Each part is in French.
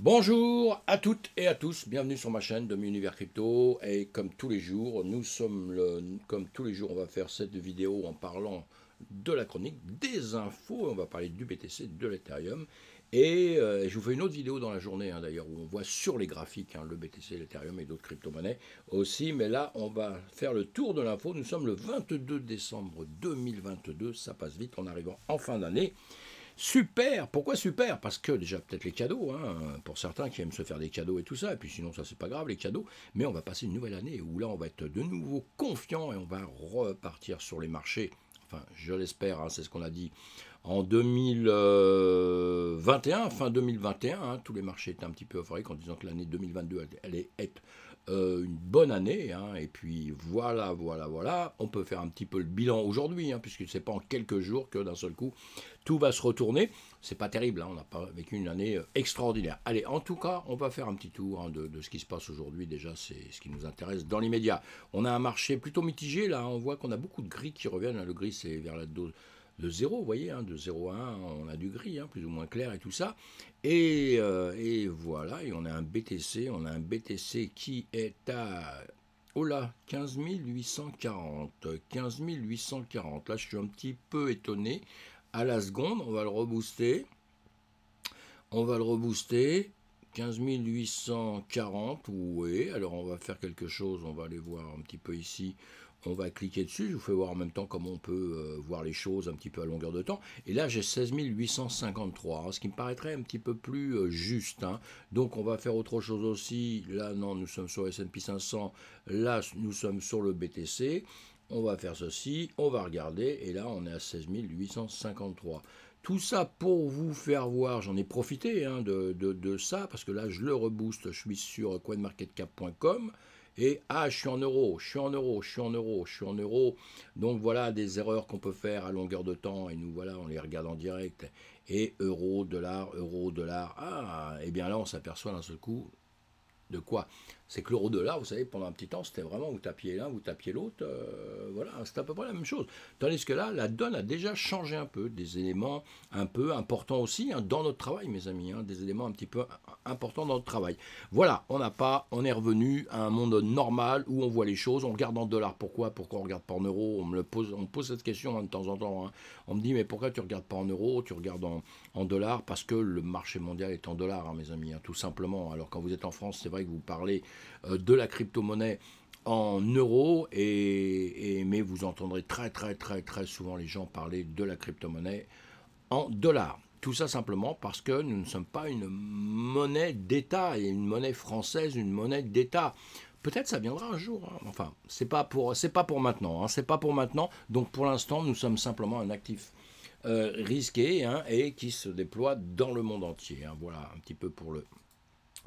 Bonjour à toutes et à tous, bienvenue sur ma chaîne de Univers Crypto et comme tous les jours, nous sommes comme tous les jours, on va faire cette vidéo en parlant de la chronique, des infos, on va parler du BTC, de l'Ethereum euh, et je vous fais une autre vidéo dans la journée hein, d'ailleurs où on voit sur les graphiques hein, le BTC, l'Ethereum et d'autres crypto-monnaies aussi, mais là on va faire le tour de l'info, nous sommes le 22 décembre 2022, ça passe vite, en arrivant en fin d'année. Super Pourquoi super Parce que déjà, peut-être les cadeaux, hein, pour certains qui aiment se faire des cadeaux et tout ça, et puis sinon, ça, c'est pas grave, les cadeaux, mais on va passer une nouvelle année où là, on va être de nouveau confiant et on va repartir sur les marchés. Enfin, je l'espère, hein, c'est ce qu'on a dit en 2021, euh, fin 2021, hein. tous les marchés étaient un petit peu euphoriques en disant que l'année 2022 allait être euh, une bonne année. Hein. et puis voilà, voilà, voilà. On peut faire un petit peu le bilan aujourd'hui, hein, puisque c'est pas en quelques jours que d'un seul coup tout va se retourner. C'est pas terrible, hein. on n'a pas vécu une année euh, extraordinaire. Allez, en tout cas, on va faire un petit tour hein, de, de, ce qui se passe aujourd'hui. Déjà, c'est ce qui nous intéresse dans l'immédiat. On a un marché plutôt mitigé là. On voit qu'on a beaucoup de gris qui reviennent. le gris, c'est vers la dose de 0, vous voyez, hein, de 0 à 1, on a du gris, hein, plus ou moins clair et tout ça. Et, euh, voilà, et on a un BTC, on a un BTC qui est à... Oh 15 840, 15 840, là je suis un petit peu étonné. À la seconde, on va le rebooster. On va le rebooster. 15 840, oui. Alors on va faire quelque chose, on va aller voir un petit peu ici on va cliquer dessus, je vous fais voir en même temps comment on peut euh, voir les choses un petit peu à longueur de temps. Et là, j'ai 16 853, hein, ce qui me paraîtrait un petit peu plus euh, juste. Hein. Donc, on va faire autre chose aussi. Là, non, nous sommes sur S&P 500. Là, nous sommes sur le BTC. On va faire ceci, on va regarder, et là, on est à 16 853. Tout ça pour vous faire voir, j'en ai profité hein, de, de, ça, parce que là, je le rebooste, je suis sur coinmarketcap.com et ah, je suis en euros, je suis en euros, je suis en euros, je suis en euros. Donc voilà des erreurs qu'on peut faire à longueur de temps et nous voilà, on les regarde en direct. Et euros, dollars, euros, dollars, « Ah, et eh bien là, on s'aperçoit d'un seul coup, de quoi C'est que l'euro-dollar, vous savez, pendant un petit temps, c'était vraiment vous tapiez l'un, vous tapiez l'autre, euh, voilà, c'était à peu près la même chose. Tandis que là, la donne a déjà changé un peu, des éléments un peu importants aussi hein, dans notre travail, mes amis, hein, des éléments un petit peu importants dans notre travail. Voilà, on n'a pas, on est revenu à un monde normal où on voit les choses, on regarde en dollars, pourquoi Pourquoi on regarde pas en euros On me pose, cette question hein, de temps en temps. On me dit, mais pourquoi tu regardes pas en euros Tu regardes en, en dollars parce que le marché mondial est en dollars, hein, mes amis, hein, tout simplement. Alors quand vous êtes en France, c'est vrai que vous parlez euh, de la crypto-monnaie en euros, et, mais vous entendrez très très très très souvent les gens parler de la crypto-monnaie en dollars. Tout ça simplement parce que nous ne sommes pas une monnaie d'État, et une monnaie française, une monnaie d'État. Peut-être ça viendra un jour. Hein. Enfin, c'est pas pour c'est pas pour maintenant. C'est pas pour maintenant. Donc pour l'instant, nous sommes simplement un actif euh, risqué hein, et qui se déploie dans le monde entier. Hein. Voilà un petit peu pour le,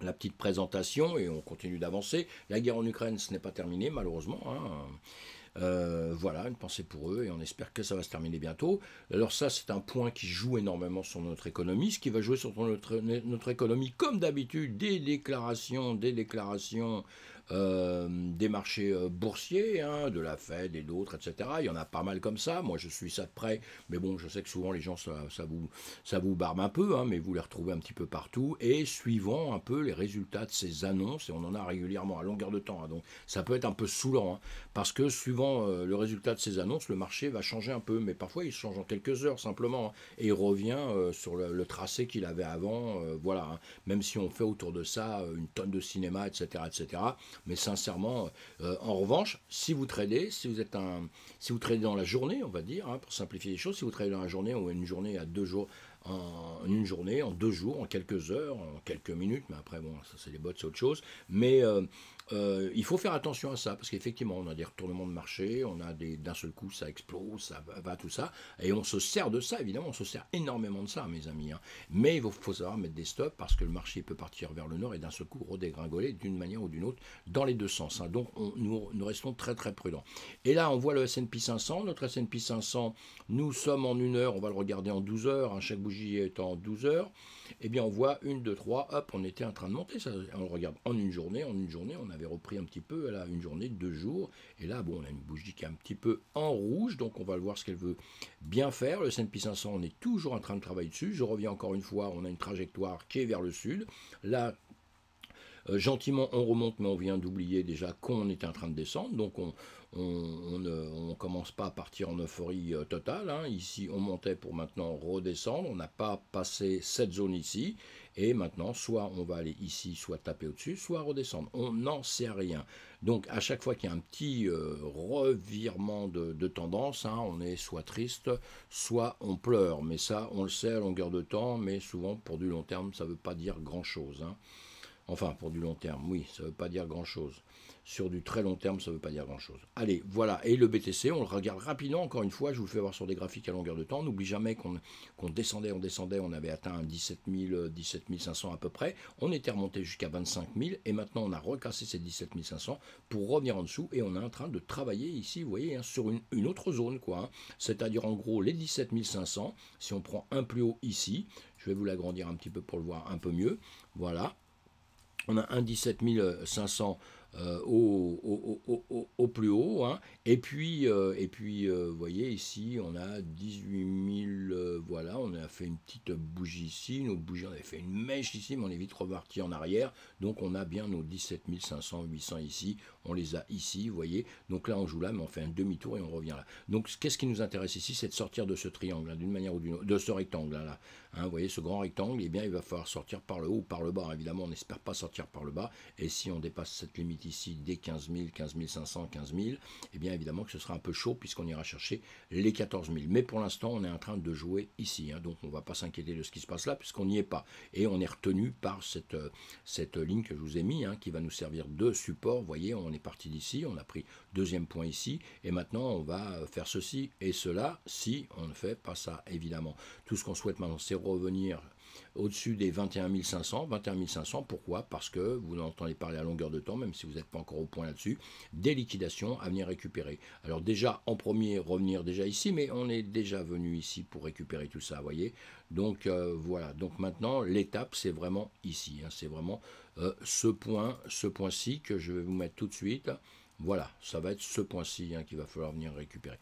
la petite présentation et on continue d'avancer. La guerre en Ukraine, ce n'est pas terminé malheureusement. Hein. Euh, voilà, une pensée pour eux et on espère que ça va se terminer bientôt. Alors ça, c'est un point qui joue énormément sur notre économie, ce qui va jouer sur notre, notre économie comme d'habitude, des déclarations, des déclarations euh, des marchés euh, boursiers, hein, de la Fed et d'autres, etc. Il y en a pas mal comme ça. Moi, je suis ça de près, mais bon, je sais que souvent les gens, ça, vous, ça vous barbe un peu, hein, mais vous les retrouvez un petit peu partout. Et suivant un peu les résultats de ces annonces, et on en a régulièrement à longueur de temps, hein, donc ça peut être un peu saoulant, parce que suivant euh, le résultat de ces annonces, le marché va changer un peu, mais parfois il change en quelques heures simplement, et il revient sur le, le tracé qu'il avait avant, voilà, même si on fait autour de ça une tonne de cinéma, etc., etc., mais sincèrement, euh, en revanche, si vous tradez, si vous êtes un, si vous tradez dans la journée, on va dire, hein, pour simplifier les choses, si vous tradez dans la journée ou une journée à deux jours, en une journée, en deux jours, en quelques heures, en quelques minutes, mais après, bon, ça c'est des bots, c'est autre chose. Mais euh, euh, il faut faire attention à ça, parce qu'effectivement, on a des retournements de marché, on a des d'un seul coup, ça explose, ça va, tout ça, et on se sert de ça, évidemment, on se sert énormément de ça, mes amis. Hein. Mais il faut, faut, savoir mettre des stops, parce que le marché peut partir vers le nord et d'un seul coup redégringoler d'une manière ou d'une autre dans les deux sens. Hein. Donc, nous, restons très très prudents. Et là, on voit le S&P 500, notre S&P 500, nous sommes en une heure, on va le regarder en 12 heures, hein. chaque bougie est en 12 heures eh bien on voit une, deux, trois, hop, on était en train de monter. Ça, on regarde en une journée, en une journée, on avait repris un petit peu, là, une journée, deux jours. Et là, bon, on a une bougie qui est un petit peu en rouge, donc on va voir ce qu'elle veut bien faire. Le S&P 500, on est toujours en train de travailler dessus. Je reviens encore une fois, on a une trajectoire qui est vers le sud. Là, euh, gentiment on remonte mais on vient d'oublier déjà qu'on était en train de descendre donc on, on, ne commence pas à partir en euphorie euh, totale. Hein. Ici, on montait pour maintenant redescendre. On n'a pas passé cette zone ici. Et maintenant, soit on va aller ici, soit taper au-dessus, soit redescendre. On n'en sait rien. Donc, à chaque fois qu'il y a un petit euh, revirement de, tendance, hein, on est soit triste, soit on pleure. Mais ça, on le sait à longueur de temps. Mais souvent, pour du long terme, ça ne veut pas dire grand-chose. Hein. Enfin, pour du long terme, oui, ça ne veut pas dire grand-chose sur du très long terme, ça ne veut pas dire grand-chose. Allez, voilà. Et le BTC, on le regarde rapidement. Encore une fois, je vous le fais voir sur des graphiques à longueur de temps. N'oublie jamais qu'on descendait, on descendait, on avait atteint 17 000, 17 500 à peu près. On était remonté jusqu'à 25 000 et maintenant on a recassé ces 17 500 pour revenir en dessous et on est en train de travailler ici, vous voyez, hein, sur une, autre zone, quoi. Hein. C'est-à-dire en gros les 17 500. Si on prend un plus haut ici, je vais vous l'agrandir un petit peu pour le voir un peu mieux. Voilà. On a un 17 500 euh, au, plus haut. Hein. Et puis, euh, et puis euh, vous voyez ici, on a 18 000, voilà, on a fait une petite bougie ici, nos bougie on avait fait une mèche ici, mais on est vite reparti en arrière. Donc on a bien nos 17 500, 800 ici, on les a ici, vous voyez. Donc là, on joue là, mais on fait un demi-tour et on revient là. Donc qu'est-ce qui nous intéresse ici C'est de sortir de ce triangle, hein, d'une manière ou d'une autre, de ce rectangle hein, là. vous voyez, ce grand rectangle, et eh bien, il va falloir sortir par le haut ou par le bas. Évidemment, on n'espère pas sortir par le bas. Et si on dépasse cette limite ici des 15 000, 15 500, 15 000, bien évidemment que ce sera un peu chaud puisqu'on ira chercher les 14 000. Mais pour l'instant, on est en train de jouer ici, hein, donc on ne va pas s'inquiéter de ce qui se passe là puisqu'on n'y est pas. Et on est retenu par cette, euh, cette ligne que je vous ai mis hein, qui va nous servir de support. voyez, on est parti d'ici, on a pris deuxième point ici et maintenant on va faire ceci et cela si on ne fait pas ça évidemment. Tout ce qu'on souhaite maintenant, c'est revenir au-dessus des 21 500. 21 500, pourquoi Parce que vous l'entendez entendez parler à longueur de temps, même si vous n'êtes pas encore au point là-dessus, des liquidations à venir récupérer. Alors déjà, en premier, revenir déjà ici, mais on est déjà venu ici pour récupérer tout ça, vous voyez Donc euh, voilà, donc maintenant, l'étape, c'est vraiment ici, hein. c'est vraiment euh, ce point, ce point-ci que je vais vous mettre tout de suite. Voilà, ça va être ce point-ci hein, qu'il va falloir venir récupérer.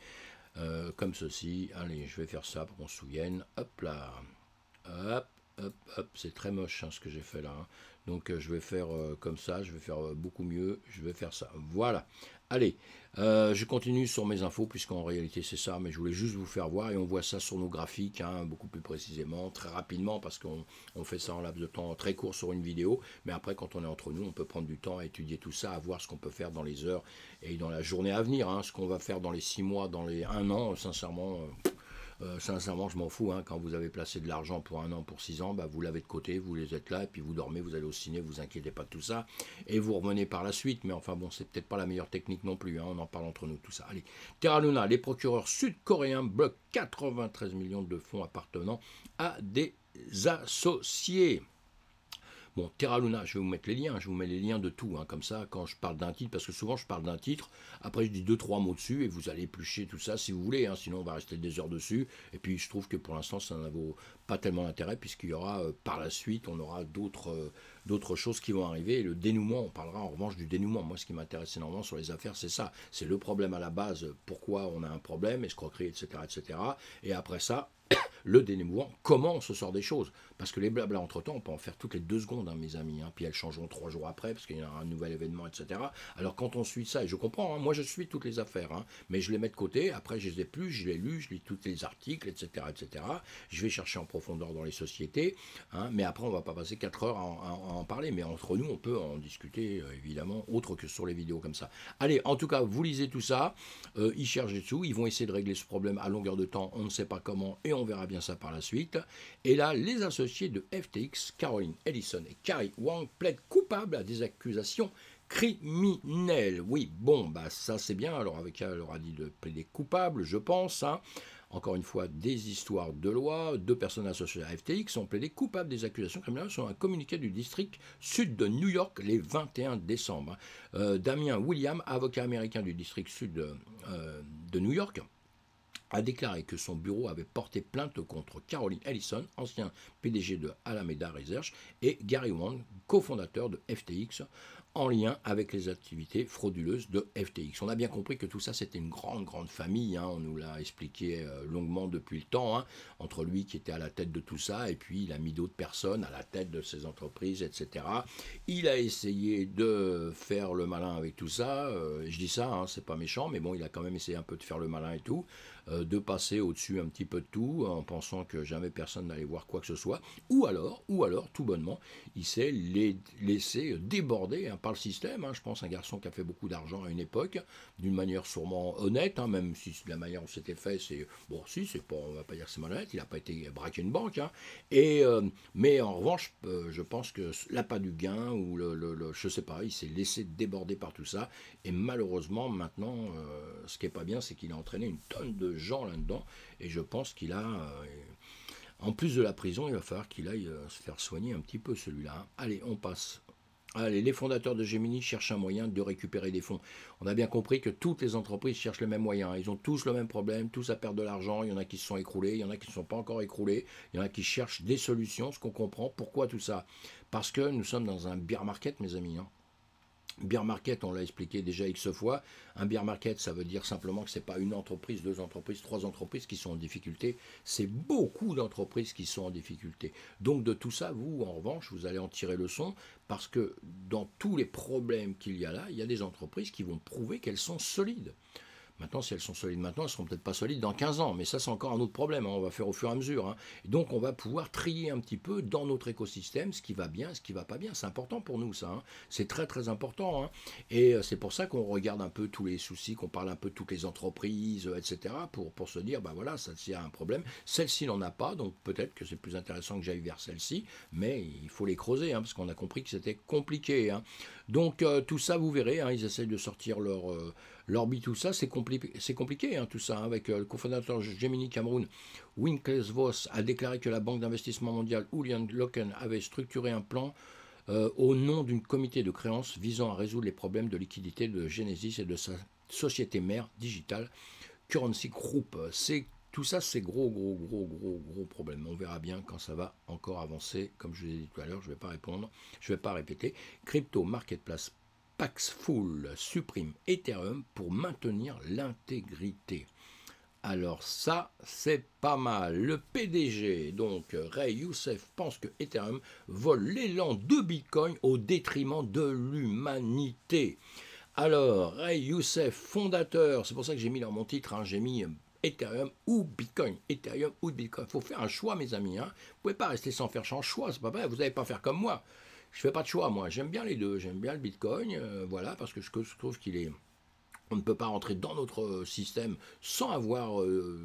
Euh, comme ceci, allez, je vais faire ça pour qu'on se souvienne. Hop là, hop, c'est très moche hein, ce que j'ai fait là. Hein. Donc euh, je vais faire euh, comme ça, je vais faire euh, beaucoup mieux, je vais faire ça. Voilà. Allez, je continue sur mes infos puisqu'en réalité c'est ça, mais je voulais juste vous faire voir et on voit ça sur nos graphiques, hein, beaucoup plus précisément, très rapidement parce qu'on fait ça en laps de temps très court sur une vidéo, mais après quand on est entre nous, on peut prendre du temps à étudier tout ça, à voir ce qu'on peut faire dans les heures et dans la journée à venir, ce qu'on va faire dans les six mois, dans les un an, sincèrement. Euh, sincèrement, je m'en fous. Hein. Quand vous avez placé de l'argent pour un an, pour six ans, bah, vous l'avez de côté, vous les êtes là, et puis vous dormez, vous allez au ciné, vous inquiétez pas de tout ça, et vous revenez par la suite. Mais enfin bon, c'est peut-être pas la meilleure technique non plus. Hein. On en parle entre nous tout ça. Allez, Terra Luna, les procureurs sud-coréens bloquent 93 millions de fonds appartenant à des associés. Bon, Terra Luna, je vais vous mettre les liens, je vous mets les liens de tout, hein, comme ça, quand je parle d'un titre, parce que souvent je parle d'un titre, après je dis deux, trois mots dessus, et vous allez éplucher tout ça si vous voulez, hein, sinon on va rester des heures dessus, et puis je trouve que pour l'instant ça n'a pas tellement d'intérêt, puisqu'il y aura euh, par la suite, on aura d'autres euh, d'autres choses qui vont arriver, et le dénouement, on parlera en revanche du dénouement. Moi, ce qui m'intéresse énormément sur les affaires, c'est ça, c'est le problème à la base, pourquoi on a un problème, escroquerie, etc., etc., et après ça, le dénouement, comment on se sort des choses. Parce que les blabla, entre-temps, on peut en faire toutes les deux secondes, hein, mes amis, hein. puis elles changeront trois jours après, parce qu'il y aura un nouvel événement, etc. Alors quand on suit ça, et je comprends, hein, moi je suis toutes les affaires, mais je les mets de côté, après je les ai plus, je les lis, je lis tous les articles, etc., etc. Je vais chercher en profondeur dans les sociétés, mais après on va pas passer quatre heures à en, parler, mais entre nous, on peut en discuter, euh, évidemment, autre que sur les vidéos comme ça. Allez, en tout cas, vous lisez tout ça, euh, ils cherchent dessous, sous, ils vont essayer de régler ce problème à longueur de temps, on ne sait pas comment, et on verra bien ça par la suite. Et là, les associés de FTX, Caroline Ellison et Carrie Wang, plaident coupables à des accusations criminelles. Oui, bon, bah ça c'est bien. Alors avec elle leur a dit de plaider coupable, je pense. Hein. Encore une fois, des histoires de loi. Deux personnes associées à FTX ont plaidé coupables des accusations criminelles sur un communiqué du district sud de New York les 21 décembre. Hein. Euh, Damien William, avocat américain du district sud euh, de New York, a déclaré que son bureau avait porté plainte contre Caroline Ellison, ancien PDG de Alameda Research, et Gary Wang, cofondateur de FTX, en lien avec les activités frauduleuses de FTX. On a bien compris que tout ça, c'était une grande, grande famille. Hein. On nous l'a expliqué euh, longuement depuis le temps, hein. entre lui qui était à la tête de tout ça, et puis il a mis d'autres personnes à la tête de ses entreprises, etc. Il a essayé de faire le malin avec tout ça. Euh, je dis ça, hein, c'est pas méchant, mais bon, il a quand même essayé un peu de faire le malin et tout. Euh, de passer au-dessus un petit peu de tout en pensant que jamais personne n'allait voir quoi que ce soit, ou alors, ou alors, tout bonnement, il s'est laissé déborder hein, par le système. Hein. Je pense un garçon qui a fait beaucoup d'argent à une époque, d'une manière sûrement honnête, hein, même si la manière où c'était fait, c'est bon, si, c'est pas, on va pas dire que c'est malhonnête, il n'a pas été braqué une banque. Et euh, mais en revanche, euh, je pense que l'appât du gain ou le, le, je sais pas, il s'est laissé déborder par tout ça. Et malheureusement, maintenant, ce qui est pas bien, c'est qu'il a entraîné une tonne de genre là-dedans. Et je pense qu'il a. Euh, en plus de la prison, il va falloir qu'il aille euh, se faire soigner un petit peu celui-là. Hein. Allez, on passe. Allez, les fondateurs de Gemini cherchent un moyen de récupérer des fonds. On a bien compris que toutes les entreprises cherchent le même moyen. Hein. Ils ont tous le même problème, tous à perdre de l'argent. Il y en a qui se sont écroulés, il y en a qui ne sont pas encore écroulés, il y en a qui cherchent des solutions, ce qu'on comprend. Pourquoi tout ça Parce que nous sommes dans un beer market, mes amis. Hein. Beer market, on l'a expliqué déjà X fois. Un beer market, ça veut dire simplement que ce n'est pas une entreprise, deux entreprises, trois entreprises qui sont en difficulté. C'est beaucoup d'entreprises qui sont en difficulté. Donc de tout ça, vous, en revanche, vous allez en tirer le son parce que dans tous les problèmes qu'il y a là, il y a des entreprises qui vont prouver qu'elles sont solides. Maintenant, si elles sont solides maintenant, elles ne seront peut-être pas solides dans 15 ans. Mais ça, c'est encore un autre problème. Hein. On va faire au fur et à mesure. Hein. Donc, on va pouvoir trier un petit peu dans notre écosystème ce qui va bien, ce qui ne va pas bien. C'est important pour nous, ça. Hein. C'est très, très important. Et euh, c'est pour ça qu'on regarde un peu tous les soucis, qu'on parle un peu de toutes les entreprises, euh, etc. Pour, se dire, ben voilà, celle-ci a un problème. Celle-ci n'en a pas. Donc, peut-être que c'est plus intéressant que j'aille vers celle-ci. Mais il faut les creuser, parce qu'on a compris que c'était compliqué. Donc, euh, tout ça, vous verrez. ils essayent de sortir leur. L'orbit tout ça, c'est compliqué, hein, tout ça. Hein, avec euh, le cofondateur Gemini Cameroun, Winkles Voss a déclaré que la Banque d'investissement mondiale, Julian Locken, avait structuré un plan euh, au nom d'une comité de créances visant à résoudre les problèmes de liquidité de Genesis et de sa société mère digitale, Currency Group. C'est tout ça, c'est gros, gros, gros, gros, gros problème. On verra bien quand ça va encore avancer. Comme je l'ai dit tout à l'heure, je ne vais pas répondre, je ne vais pas répéter. Crypto Marketplace Paxful supprime Ethereum pour maintenir l'intégrité. Alors ça, c'est pas mal. Le PDG, donc Ray Youssef, pense que Ethereum vole l'élan de Bitcoin au détriment de l'humanité. Alors, Ray Youssef, fondateur, c'est pour ça que j'ai mis dans mon titre, hein, j'ai mis euh, Ethereum ou Bitcoin. Ethereum ou Bitcoin. Il faut faire un choix, mes amis. Hein. Vous ne pouvez pas rester sans faire un choix, c'est pas vrai. Vous n'allez pas faire comme moi je fais pas de choix, moi. J'aime bien les deux. J'aime bien le Bitcoin, euh, voilà, parce que je, trouve qu'il est. On ne peut pas rentrer dans notre euh, système sans avoir euh,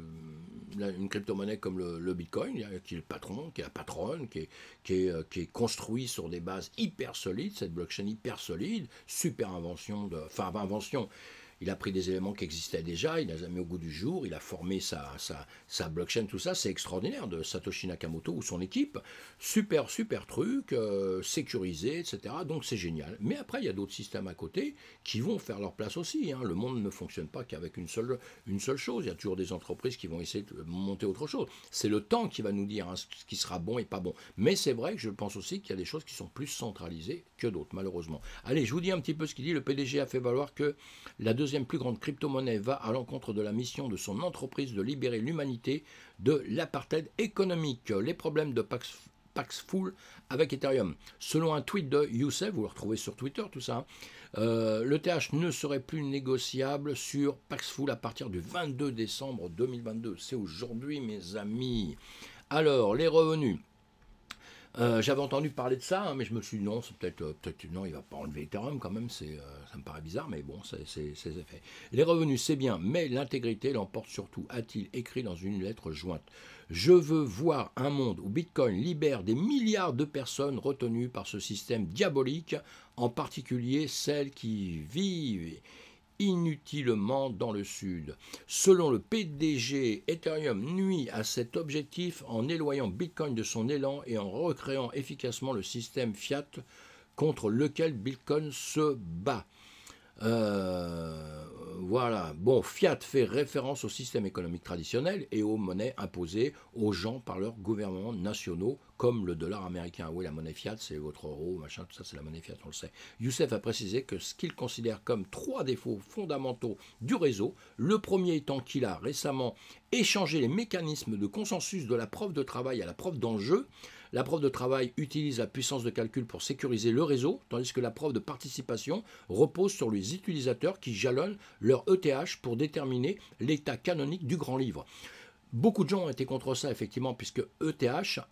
une crypto-monnaie comme le, Bitcoin, qui est le patron, qui est la patronne, qui est, qui est construit sur des bases hyper solides, cette blockchain hyper solide, super invention, de, enfin invention, il a pris des éléments qui existaient déjà, il les a mis au goût du jour, il a formé sa, sa, blockchain, tout ça, c'est extraordinaire de Satoshi Nakamoto ou son équipe. Super, super truc, euh, sécurisé, etc. Donc c'est génial. Mais après, il y a d'autres systèmes à côté qui vont faire leur place aussi. Hein. Le monde ne fonctionne pas qu'avec une seule, une seule chose. Il y a toujours des entreprises qui vont essayer de monter autre chose. C'est le temps qui va nous dire hein, ce qui sera bon et pas bon. Mais c'est vrai que je pense aussi qu'il y a des choses qui sont plus centralisées que d'autres, malheureusement. Allez, je vous dis un petit peu ce qu'il dit. Le PDG a fait valoir que la deuxième deuxième plus grande crypto-monnaie va à l'encontre de la mission de son entreprise de libérer l'humanité de l'apartheid économique. Les problèmes de Pax Paxful avec Ethereum. Selon un tweet de Youssef, vous le retrouvez sur Twitter tout ça, euh, le TH ne serait plus négociable sur Paxful à partir du 22 décembre 2022. C'est aujourd'hui mes amis. Alors, les revenus. Euh, j'avais entendu parler de ça, hein, mais je me suis dit non, c'est peut-être, euh, peut-être non, il va pas enlever Ethereum quand même, c'est, euh, ça me paraît bizarre, mais bon, c'est fait. Les revenus, c'est bien, mais l'intégrité l'emporte surtout, a-t-il écrit dans une lettre jointe. Je veux voir un monde où Bitcoin libère des milliards de personnes retenues par ce système diabolique, en particulier celles qui vivent inutilement dans le Sud. Selon le PDG, Ethereum nuit à cet objectif en éloignant Bitcoin de son élan et en recréant efficacement le système fiat contre lequel Bitcoin se bat. Euh, voilà, bon, Fiat fait référence au système économique traditionnel et aux monnaies imposées aux gens par leurs gouvernements nationaux, comme le dollar américain. Oui, la monnaie Fiat, c'est votre euro, machin, tout ça, c'est la monnaie Fiat, on le sait. Youssef a précisé que ce qu'il considère comme trois défauts fondamentaux du réseau, le premier étant qu'il a récemment échangé les mécanismes de consensus de la preuve de travail à la preuve d'enjeu, la preuve de travail utilise la puissance de calcul pour sécuriser le réseau, tandis que la preuve de participation repose sur les utilisateurs qui jalonnent leur ETH pour déterminer l'état canonique du grand livre. Beaucoup de gens ont été contre ça, effectivement, puisque ETH,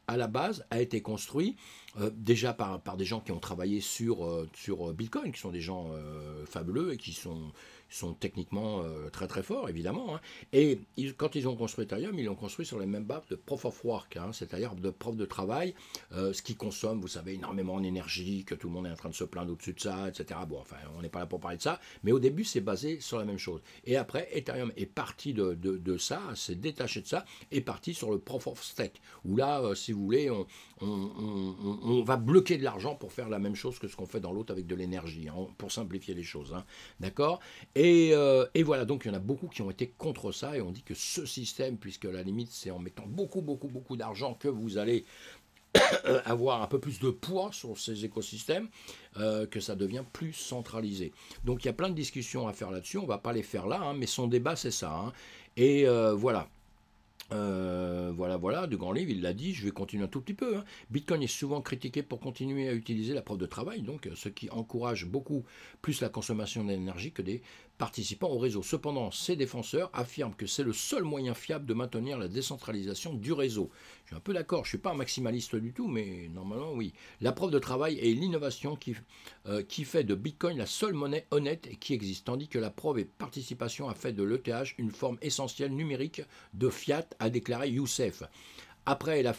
à la base, a été construit euh, déjà par, des gens qui ont travaillé sur, euh, sur Bitcoin, qui sont des gens euh, fabuleux et qui, sont, sont techniquement euh, très très forts, évidemment. Hein. Et ils, quand ils ont construit Ethereum, ils l'ont construit sur les mêmes bases de Proof of Work, hein, c'est-à-dire de preuve de travail, euh, ce qui consomme, vous savez, énormément d'énergie, que tout le monde est en train de se plaindre au-dessus de ça, etc. Bon, enfin, on n'est pas là pour parler de ça, mais au début, c'est basé sur la même chose. Et après, Ethereum est parti de, de, ça, s'est détaché de ça, est parti sur le Proof of Stake, où là, euh, si vous voulez, on, on, va bloquer de l'argent pour faire la même chose que ce qu'on fait dans l'autre avec de l'énergie, hein, pour simplifier les choses. D'accord Et euh, et, voilà, donc il y en a beaucoup qui ont été contre ça et on dit que ce système, puisque la limite c'est en mettant beaucoup, beaucoup, beaucoup d'argent que vous allez avoir un peu plus de poids sur ces écosystèmes, euh, que ça devient plus centralisé. Donc il y a plein de discussions à faire là-dessus, on ne va pas les faire là, hein, mais son débat c'est ça. Hein. Et euh, voilà, euh, voilà, voilà, de grand livre, il l'a dit, je vais continuer un tout petit peu. Hein. Bitcoin est souvent critiqué pour continuer à utiliser la preuve de travail, donc euh, ce qui encourage beaucoup plus la consommation d'énergie que des participants au réseau. Cependant, ses défenseurs affirment que c'est le seul moyen fiable de maintenir la décentralisation du réseau. Je suis un peu d'accord, je ne suis pas un maximaliste du tout, mais normalement oui. La preuve de travail est l'innovation qui, euh, qui fait de Bitcoin la seule monnaie honnête qui existe, tandis que la preuve et participation a fait de l'ETH une forme essentielle numérique de fiat a déclaré Youssef. Après la,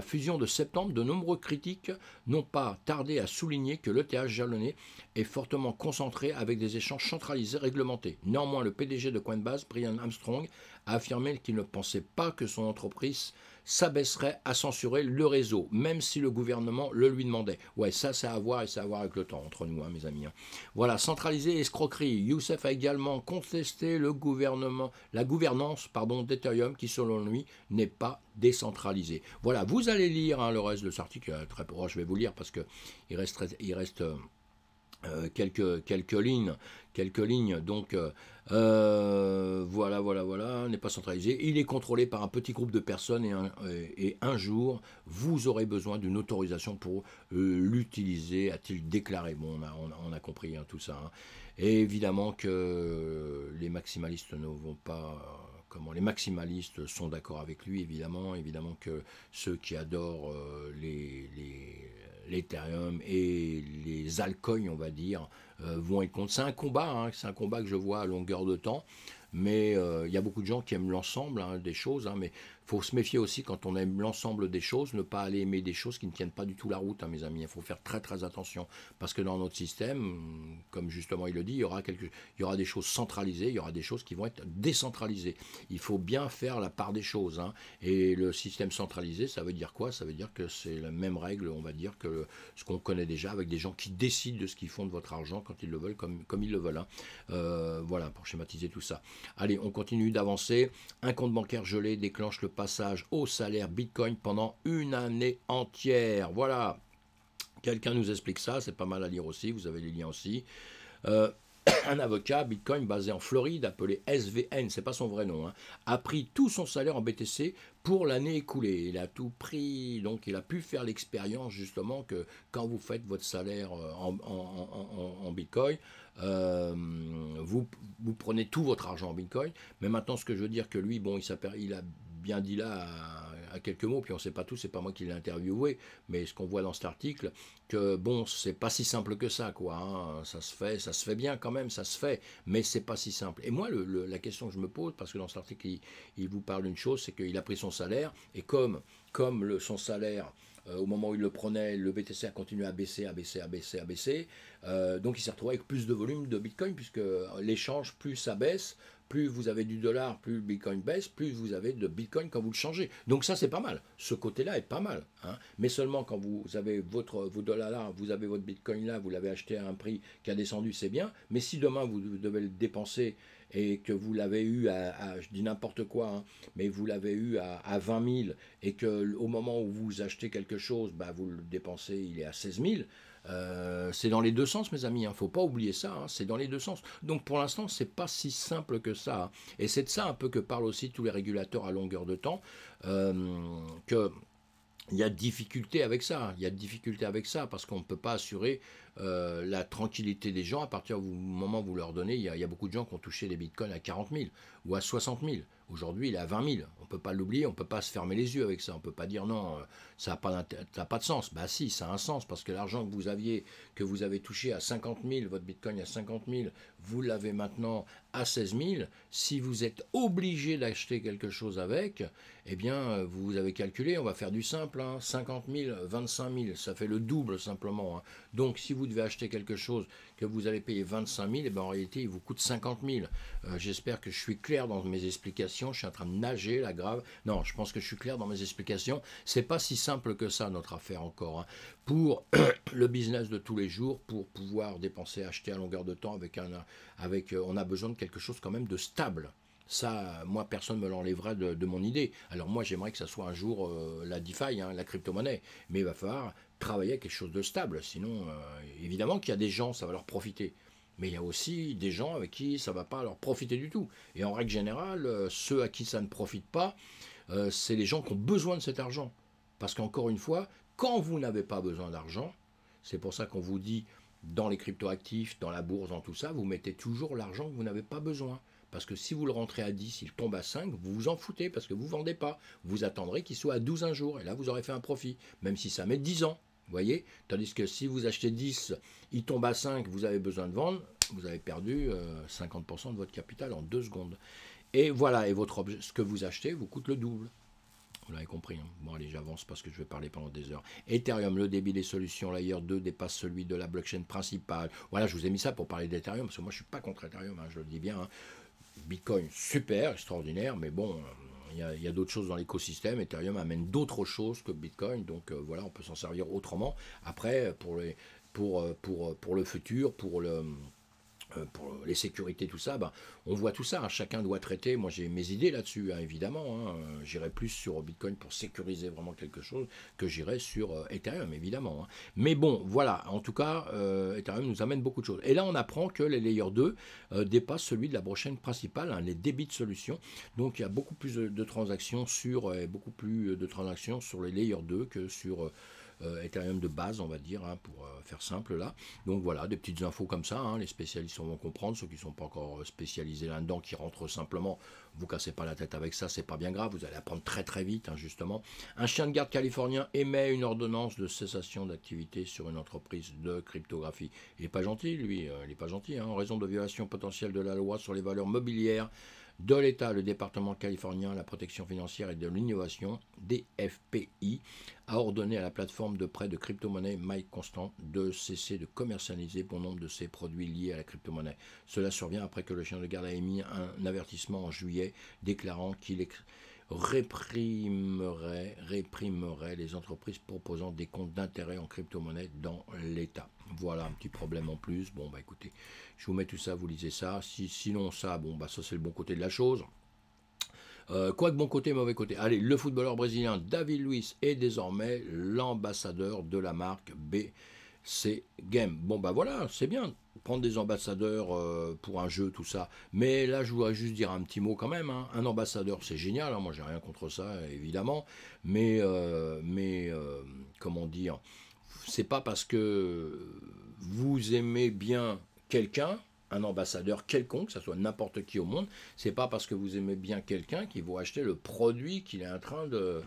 fusion de septembre, de nombreux critiques n'ont pas tardé à souligner que l'ETH jalonné est fortement concentré avec des échanges centralisés réglementés. Néanmoins, le PDG de Coinbase, Brian Armstrong, a affirmé qu'il ne pensait pas que son entreprise s'abaisserait à censurer le réseau, même si le gouvernement le lui demandait. Ouais, ça, c'est à voir et ça à voir avec le temps, entre nous, hein, mes amis. Hein. Voilà, centraliser escroquerie. Youssef a également contesté le gouvernement, la gouvernance pardon, d'Ethereum qui, selon lui, n'est pas décentralisée. Voilà, vous allez lire hein, le reste de cet article. Très, proche je vais vous lire parce qu'il reste... Il reste euh, euh, quelques, quelques lignes, quelques lignes. Donc euh, euh, voilà, voilà, voilà, n'est pas centralisé. Il est contrôlé par un petit groupe de personnes et un, et, un jour, vous aurez besoin d'une autorisation pour l'utiliser, a-t-il déclaré. Bon, on a, on a, compris hein, tout ça. Hein. Et évidemment que les maximalistes ne vont pas comment les maximalistes sont d'accord avec lui, évidemment, évidemment que ceux qui adorent les, l'Ethereum et les altcoins, on va dire, euh, vont être contre. C'est un combat, hein, c'est un combat que je vois à longueur de temps mais euh, il y a beaucoup de gens qui aiment l'ensemble hein, des choses, hein, mais faut se méfier aussi quand on aime l'ensemble des choses, ne pas aller aimer des choses qui ne tiennent pas du tout la route, hein, mes amis. Il faut faire très très attention parce que dans notre système, comme justement il le dit, il y aura il y aura des choses centralisées, il y aura des choses qui vont être décentralisées. Il faut bien faire la part des choses. Hein. Et le système centralisé, ça veut dire quoi Ça veut dire que c'est la même règle, on va dire que ce qu'on connaît déjà, avec des gens qui décident de ce qu'ils font de votre argent quand ils le veulent, comme comme ils le veulent. Hein. Euh, voilà pour schématiser tout ça. Allez, on continue d'avancer. Un compte bancaire gelé déclenche le passage au salaire Bitcoin pendant une année entière. Voilà. Quelqu'un nous explique ça, c'est pas mal à lire aussi, vous avez les liens aussi. Euh, un avocat Bitcoin basé en Floride, appelé SVN, c'est pas son vrai nom, hein, a pris tout son salaire en BTC pour l'année écoulée. Il a tout pris, donc il a pu faire l'expérience justement que quand vous faites votre salaire euh, en, Bitcoin, euh, vous, vous, prenez tout votre argent en Bitcoin. Mais maintenant, ce que je veux dire, que lui, bon, il, il a bien dit là à, quelques mots, puis on ne sait pas tout, c'est pas moi qui l'ai interviewé, mais ce qu'on voit dans cet article, que bon, c'est pas si simple que ça, quoi. Hein. ça se fait, ça se fait bien quand même, ça se fait, mais c'est pas si simple. Et moi, la question que je me pose, parce que dans cet article, il, vous parle d'une chose, c'est qu'il a pris son salaire, et comme, comme le, son salaire euh, au moment où il le prenait, le BTC a continué à baisser, à baisser, à baisser, à baisser. Euh, donc il s'est retrouvé avec plus de volume de Bitcoin, puisque l'échange, plus ça baisse, plus vous avez du dollar, plus le Bitcoin baisse, plus vous avez de Bitcoin quand vous le changez. Donc ça, c'est pas mal. Ce côté-là est pas mal. Hein. Mais seulement quand vous avez votre, vos dollars là, vous avez votre Bitcoin là, vous l'avez acheté à un prix qui a descendu, c'est bien. Mais si demain, vous devez le dépenser et que vous l'avez eu à, je dis n'importe quoi, hein, mais vous l'avez eu à, à, 20 000 et que au moment où vous achetez quelque chose, bah, vous le dépensez, il est à 16 000. Euh, c'est dans les deux sens, mes amis. Il hein, faut pas oublier ça. Hein, c'est dans les deux sens. Donc pour l'instant, c'est pas si simple que ça. Et c'est de ça un peu que parlent aussi tous les régulateurs à longueur de temps, euh, que il y a difficulté avec ça. Il y a de difficultés avec ça parce qu'on ne peut pas assurer euh, la tranquillité des gens à partir du moment où vous leur donnez. Il y, a, beaucoup de gens qui ont touché les bitcoins à 40 000 ou à 60 000. Aujourd'hui, il est à 20 000. On ne peut pas l'oublier, on ne peut pas se fermer les yeux avec ça. On ne peut pas dire non, euh, ça n'a pas, pas, de sens. Bah si, ça a un sens parce que l'argent que vous aviez, que vous avez touché à 50 000, votre bitcoin à 50 000, vous l'avez maintenant à 16 000. Si vous êtes obligé d'acheter quelque chose avec, eh bien, euh, vous avez calculé, on va faire du simple, 50 000, 25 000, ça fait le double simplement. Hein. Donc, si vous devez acheter quelque chose que vous allez payer 25 000, et ben en réalité, il vous coûte 50 000. Euh, j'espère que je suis clair dans mes explications. Je suis en train de nager la grave. Non, je pense que je suis clair dans mes explications. C'est pas si simple que ça notre affaire encore. Hein. Pour le business de tous les jours, pour pouvoir dépenser, acheter à longueur de temps avec un, avec, euh, on a besoin de quelque chose quand même de stable. Ça, moi, personne me l'enlèvera de, mon idée. Alors moi, j'aimerais que ça soit un jour euh, la DeFi, hein, la crypto-monnaie. Mais il va falloir travailler à quelque chose de stable. Sinon, euh, évidemment qu'il y a des gens, ça va leur profiter. Mais il y a aussi des gens avec qui ça ne va pas leur profiter du tout. Et en règle générale, euh, ceux à qui ça ne profite pas, euh, c'est les gens qui ont besoin de cet argent. Parce qu'encore une fois, quand vous n'avez pas besoin d'argent, c'est pour ça qu'on vous dit dans les crypto-actifs, dans la bourse, dans tout ça, vous mettez toujours l'argent que vous n'avez pas besoin. Parce que si vous le rentrez à 10, il tombe à 5, vous vous en foutez parce que vous ne vendez pas. Vous attendrez qu'il soit à 12 un jour et là vous aurez fait un profit, même si ça met 10 ans voyez Tandis que si vous achetez 10, il tombe à 5, vous avez besoin de vendre, vous avez perdu 50% euh, de votre capital en deux secondes. Et voilà, et votre objet, ce que vous achetez vous coûte le double. Vous l'avez compris. Hein. Bon, allez, j'avance parce que je vais parler pendant des heures. Ethereum, le débit des solutions, layer 2 dépasse celui de la blockchain principale. Voilà, je vous ai mis ça pour parler d'Ethereum, parce que moi, je ne suis pas contre Ethereum, hein, je le dis bien. Hein. Bitcoin, super, extraordinaire, mais bon, euh, il y a, d'autres choses dans l'écosystème. Ethereum amène d'autres choses que Bitcoin. Donc euh, voilà, on peut s'en servir autrement. Après, pour, pour, euh, pour, euh, pour le futur, pour le euh, pour les sécurités, tout ça, ben, on voit tout ça. Hein. Chacun doit traiter. Moi, j'ai mes idées là-dessus, hein, évidemment. Hein. Euh, j'irai plus sur Bitcoin pour sécuriser vraiment quelque chose que j'irai sur euh, Ethereum, évidemment. Mais bon, voilà. En tout cas, Ethereum nous amène beaucoup de choses. Et là, on apprend que les layers 2 dépassent celui de la prochaine principale, les débits de solution. Donc, il y a beaucoup plus de, transactions sur, beaucoup plus de transactions sur les layers 2 que sur Ethereum de base, on va dire, hein, pour euh, faire simple là. Donc voilà, des petites infos comme ça, hein, les spécialistes vont comprendre, ceux qui ne sont pas encore euh, spécialisés là-dedans, qui rentrent simplement, vous cassez pas la tête avec ça, c'est pas bien grave, vous allez apprendre très très vite, hein, justement. Un chien de garde californien émet une ordonnance de cessation d'activité sur une entreprise de cryptographie. Il n'est pas gentil, lui, euh, il n'est pas gentil, en raison de violation potentielle de la loi sur les valeurs mobilières de l'État, le département californien, la protection financière et de l'innovation, DFPI, a ordonné à la plateforme de prêt de crypto-monnaie Mike Constant de cesser de commercialiser bon nombre de ses produits liés à la crypto-monnaie. Cela survient après que le chien de garde a émis un avertissement en juillet déclarant qu'il est réprimerait, réprimerait les entreprises proposant des comptes d'intérêt en crypto-monnaie dans l'État. Voilà un petit problème en plus. Bon, bah écoutez, je vous mets tout ça, vous lisez ça. sinon, ça, bon, bah ça, c'est le bon côté de la chose. Euh, quoi de bon côté, mauvais côté. Allez, le footballeur brésilien David Luiz est désormais l'ambassadeur de la marque BC Game. Bon bah voilà, c'est bien, prendre des ambassadeurs euh, pour un jeu, tout ça. Mais là, je voudrais juste dire un petit mot quand même. Hein. Un ambassadeur, c'est génial. Hein. Moi, j'ai rien contre ça, évidemment. Mais, euh, mais euh, comment dire C'est pas parce que vous aimez bien quelqu'un, un ambassadeur quelconque, que ce soit n'importe qui au monde, c'est pas parce que vous aimez bien quelqu'un qu'il va acheter le produit qu'il est en train de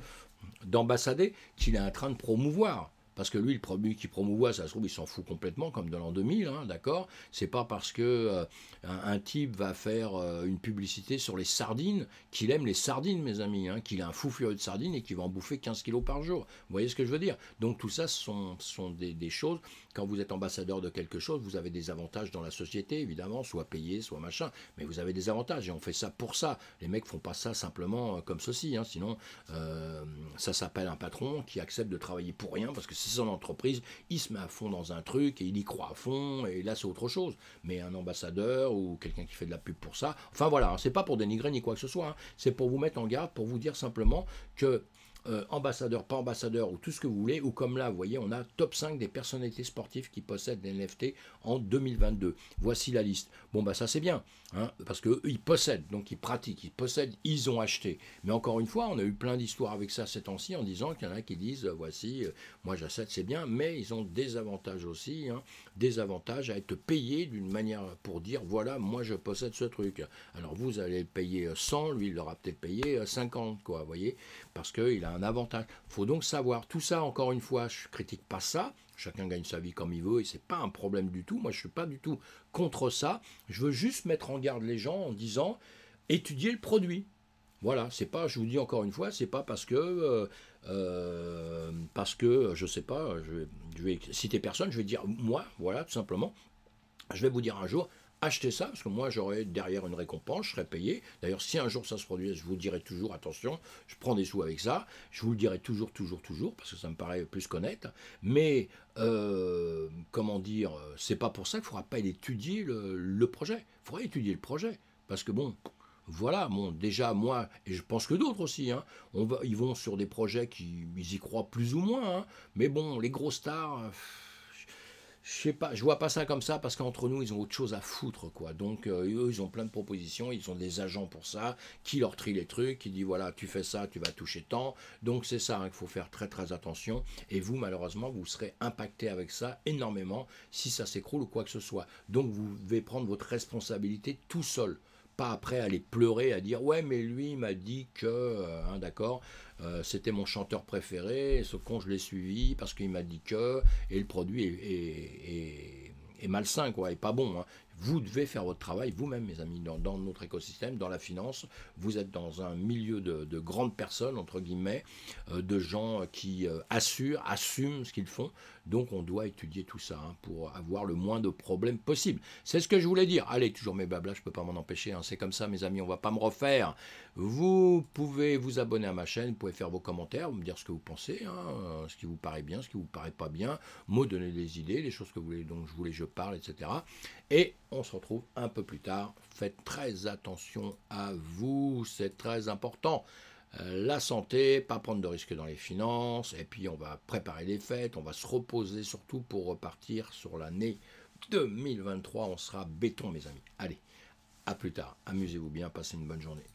d'ambassader, qu'il est en train de promouvoir. Parce que lui, le qui promouvoit, ça se trouve, il s'en fout complètement, comme de l'an 2000, hein, d'accord C'est pas parce que euh, un, type va faire euh, une publicité sur les sardines qu'il aime les sardines, mes amis, hein, qu'il a un fou furieux de sardines et qu'il va en bouffer 15 kilos par jour. Vous voyez ce que je veux dire Donc tout ça, sont, sont des, choses. Quand vous êtes ambassadeur de quelque chose, vous avez des avantages dans la société, évidemment, soit payé, soit machin, mais vous avez des avantages et on fait ça pour ça. Les mecs font pas ça simplement euh, comme ceci, hein, sinon ça s'appelle un patron qui accepte de travailler pour rien parce que c'est son entreprise, il se met à fond dans un truc et il y croit à fond, et là c'est autre chose. Mais un ambassadeur ou quelqu'un qui fait de la pub pour ça, enfin voilà, hein, c'est pas pour dénigrer ni quoi que ce soit, hein. c'est pour vous mettre en garde, pour vous dire simplement que euh, ambassadeur, pas ambassadeur, ou tout ce que vous voulez, ou comme là, vous voyez, on a top 5 des personnalités sportives qui possèdent des NFT en 2022. Voici la liste. Bon, bah ça c'est bien, hein, parce que ils possèdent, donc ils pratiquent, ils possèdent, ils ont acheté. Mais encore une fois, on a eu plein d'histoires avec ça ces temps-ci en disant qu'il y en a qui disent, euh, voici, euh, moi j'achète, c'est bien, mais ils ont des avantages aussi, hein. des avantages à être payés d'une manière pour dire, voilà, moi je possède ce truc. Alors vous allez le payer 100, lui il a peut-être payé 50, quoi, vous voyez, parce qu'il a avantage. faut donc savoir. Tout ça, encore une fois, je critique pas ça. Chacun gagne sa vie comme il veut et c'est pas un problème du tout. Moi, je suis pas du tout contre ça. Je veux juste mettre en garde les gens en disant étudiez le produit. Voilà, c'est pas, je vous dis encore une fois, c'est pas parce que, euh, euh parce que, je sais pas, je vais citer personne, je vais dire moi, voilà, tout simplement. Je vais vous dire un jour, acheter ça, parce que moi j'aurais derrière une récompense, je serais payé. D'ailleurs, si un jour ça se produit, je vous dirais toujours, attention, je prends des sous avec ça, je vous le dirai toujours, toujours, toujours, parce que ça me paraît plus connaître. Mais, euh, comment dire, c'est pas pour ça qu'il faudra pas étudier le, projet. Il faudra étudier le projet, parce que bon, voilà, bon, déjà moi, et je pense que d'autres aussi, hein, ils vont sur des projets qui y croient plus ou moins, hein. mais bon, les gros stars, je sais vois pas ça comme ça parce qu'entre nous, ils ont autre chose à foutre, quoi. Donc, euh, eux, ils ont plein de propositions, ils ont des agents pour ça, qui leur trient les trucs, qui disent voilà, tu fais ça, tu vas toucher tant. Donc, c'est ça hein, qu'il faut faire très très attention. Et vous, malheureusement, vous serez impacté avec ça énormément si ça s'écroule ou quoi que ce soit. Donc, vous devez prendre votre responsabilité tout seul pas après aller pleurer, à dire ouais, mais lui m'a dit que, euh, hein, d'accord, euh, c'était mon chanteur préféré, ce con je l'ai suivi parce qu'il m'a dit que, et le produit est, est, est, est malsain, quoi, et pas bon. Hein. Vous devez faire votre travail vous-même, mes amis, dans, notre écosystème, dans la finance. Vous êtes dans un milieu de, grandes personnes, entre guillemets, euh, de gens qui euh, assurent, assument ce qu'ils font. Donc on doit étudier tout ça hein, pour avoir le moins de problèmes possible. C'est ce que je voulais dire. Allez, toujours mes blablas, je ne peux pas m'en empêcher. Hein. C'est comme ça, mes amis, on ne va pas me refaire. Vous pouvez vous abonner à ma chaîne, vous pouvez faire vos commentaires, me dire ce que vous pensez, hein, euh, ce qui vous paraît bien, ce qui vous paraît pas bien, me donner des idées, les choses que vous voulez, dont je voulais je parle, etc. Et on se retrouve un peu plus tard. Faites très attention à vous, c'est très important. Euh, la santé, pas prendre de risques dans les finances, et puis on va préparer les fêtes, on va se reposer surtout pour repartir sur l'année 2023. On sera béton, mes amis. Allez, à plus tard, amusez-vous bien, passez une bonne journée.